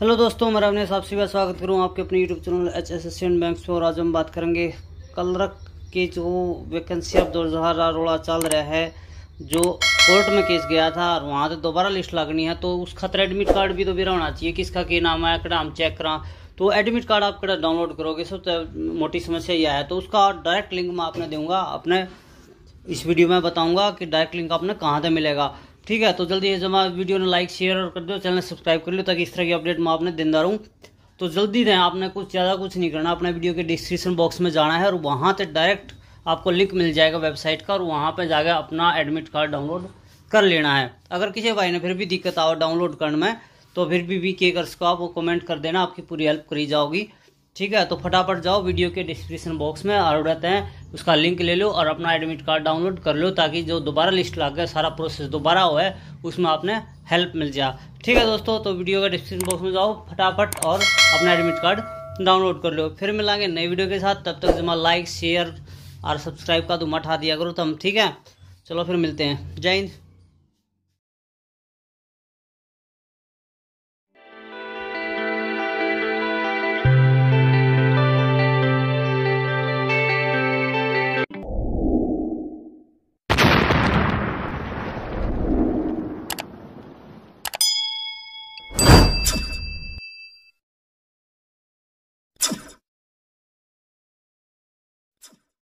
hello दोस्तों मेरा अपने हिसाब से स्वागत करूँ आपके अपने YouTube channel H S S and bank और आज हम बात करेंगे कलरक के जो वैकेंसी अब दो हज़ार रोड़ा चल रहा है जो कोर्ट में केस गया था और वहाँ से दोबारा लिस्ट लगनी है तो उसका तो एडमिट कार्ड भी तो बिरा होना चाहिए किसका के नाम आया कड़ा हम चेक करा तो एडमिट कार्ड आप कड़ा डाउनलोड करोगे सबसे मोटी समस्या यह है तो उसका डायरेक्ट लिंक मैं आपने दूंगा अपने इस वीडियो में बताऊंगा कि डायरेक्ट लिंक आपने कहाँ से मिलेगा ठीक है तो जल्दी ये जमा वीडियो ने लाइक शेयर और कर दो चैनल सब्सक्राइब कर लो ताकि इस तरह की अपडेट मैं आपने दिन दारूँ तो जल्दी दें आपने कुछ ज़्यादा कुछ नहीं करना अपने वीडियो के डिस्क्रिप्शन बॉक्स में जाना है और वहाँ से डायरेक्ट आपको लिंक मिल जाएगा वेबसाइट का और वहाँ पर जाकर अपना एडमिट कार्ड डाउनलोड कर लेना है अगर किसी भाई ने फिर भी दिक्कत आओ डाउनलोड करने में तो फिर भी वी के कर्स को आप वो कमेंट कर देना आपकी पूरी हेल्प करी जाओगी ठीक है तो फटाफट जाओ वीडियो के डिस्क्रिप्शन बॉक्स में रहते हैं उसका लिंक ले लो और अपना एडमिट कार्ड डाउनलोड कर लो ताकि जो दोबारा लिस्ट लग गया सारा प्रोसेस दोबारा हो है उसमें आपने हेल्प मिल जाए ठीक है दोस्तों तो वीडियो का डिस्क्रिप्शन बॉक्स में जाओ फटाफट और अपना एडमिट कार्ड डाउनलोड कर लो फिर मिलाएंगे नई वीडियो के साथ तब तक जमा लाइक शेयर और सब्सक्राइब का तो मठा दिया करो तुम ठीक है चलो फिर मिलते हैं जय हिंद